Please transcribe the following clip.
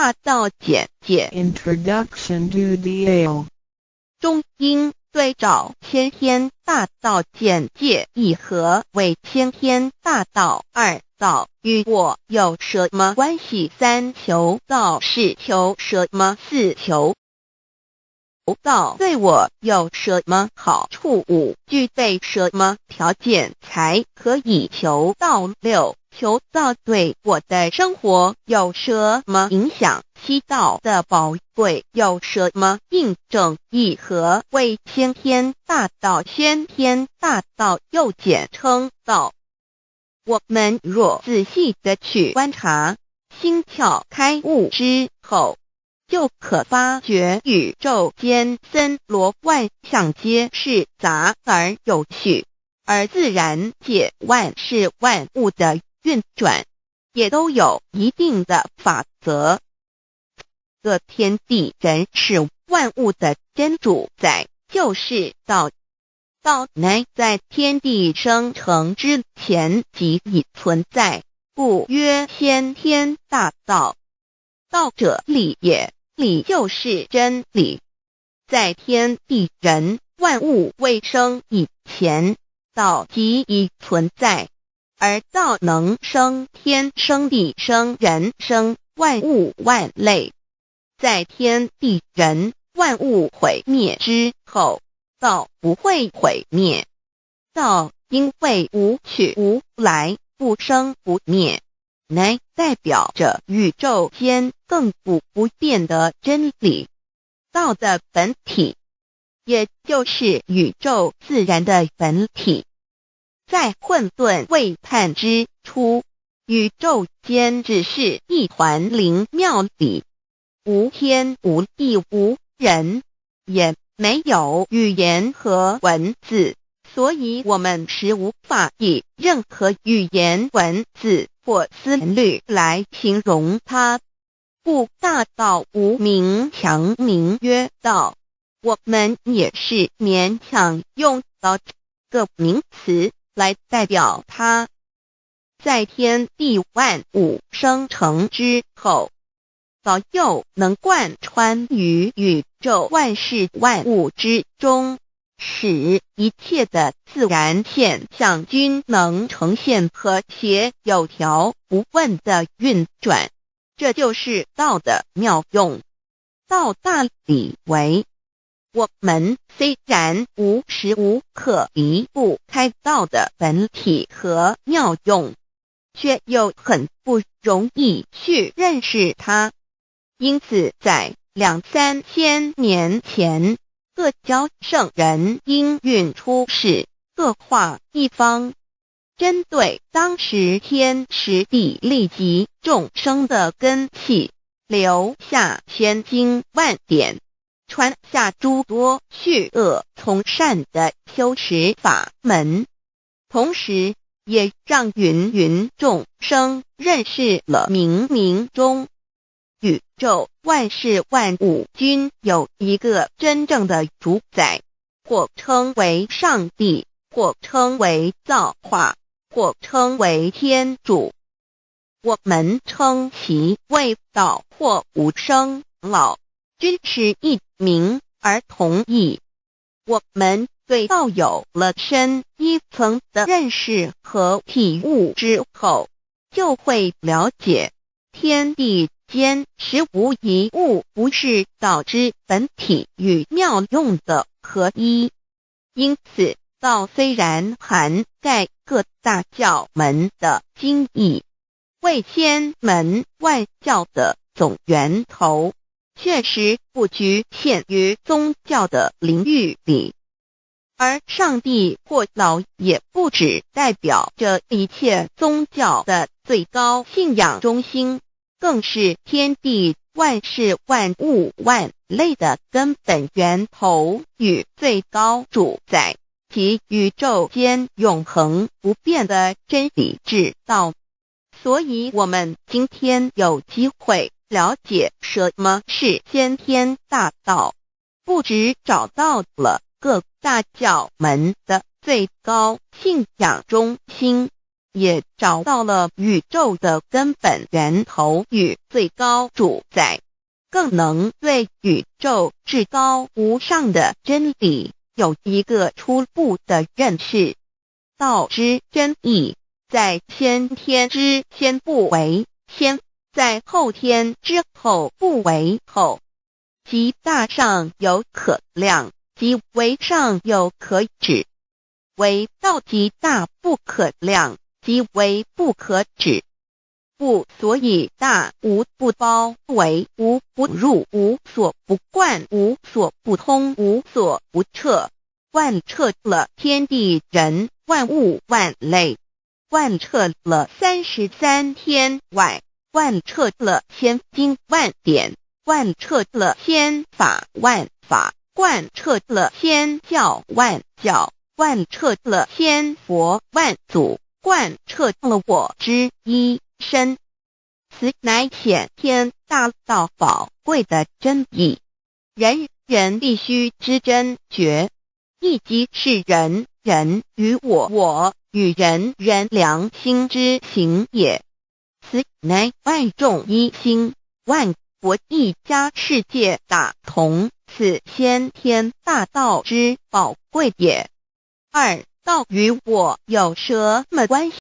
大道简介。中英对照。先天大道简介：一、和为先天大道？二、道与我有什么关系？三、求道是求什么？四、求道对我有什么好处？五、具备什么条件才可以求道？六。求道对我的生活有什么影响？七道的宝贵有什么印证？一和为先天大道，先天大道又简称道。我们若仔细的去观察，心窍开悟之后，就可发觉宇宙间森罗万象皆是杂而有序，而自然界万事万物的。运转也都有一定的法则。个天地人是万物的真主宰，就是道。道乃在天地生成之前即已存在，故曰先天大道。道者理也，理就是真理。在天地人万物未生以前，道即已存在。而道能生天生地生人生万物万类，在天地人万物毁灭之后，道不会毁灭，道因为无去无来，不生不灭。乃代表着宇宙间亘古不变的真理，道的本体，也就是宇宙自然的本体。在混沌未判之初，宇宙间只是一团灵妙里，无天无地无人，也没有语言和文字，所以我们时无法以任何语言文字或思虑来形容它。故大道无名，强名曰道。我们也是勉强用这个名词。来代表它，在天地万物生成之后，早又能贯穿于宇宙万事万物之中，使一切的自然现象均能呈现和谐有条不紊的运转，这就是道的妙用。道大，为。我们虽然无时无刻离不开道的本体和妙用，却又很不容易去认识它。因此，在两三千年前，各教圣人应运出世，各化一方，针对当时天时地利及众生的根气，留下千经万典。穿下诸多去恶从善的修持法门，同时也让芸芸众生认识了冥冥中宇宙万事万物均有一个真正的主宰，或称为上帝，或称为造化，或称为天主。我们称其为道或无生老。均是一名而同意。我们对道有了深一层的认识和体悟之后，就会了解天地间实无一物不是道之本体与妙用的合一。因此，道虽然涵盖各大教门的经义，为天门万教的总源头。确实不局限于宗教的领域里，而上帝或老也不只代表着一切宗教的最高信仰中心，更是天地万事万物万类的根本源头与最高主宰及宇宙间永恒不变的真理之道。所以我们今天有机会。了解什么是先天大道，不止找到了各大教门的最高信仰中心，也找到了宇宙的根本源头与最高主宰，更能对宇宙至高无上的真理有一个初步的认识。道之真意，在先天之先不为先。在后天之后不为后，即大上有可量，即为上有可止；为道即大不可量，即为不可止。故所以大无不包，为无不入，无所不贯，无所不通，无所不彻。万彻了天地人万物万类，万彻了三十三天外。贯彻了千经万典，贯彻了千法万法，贯彻了千教万教，贯彻了千佛万祖，贯彻了我之一身。此乃显天大道宝贵的真意，人人必须知真觉。一即是人人与我我与人人良心之行也。此乃万众一心、万国一家世界大同，此先天大道之宝贵也。二道与我有什么关系？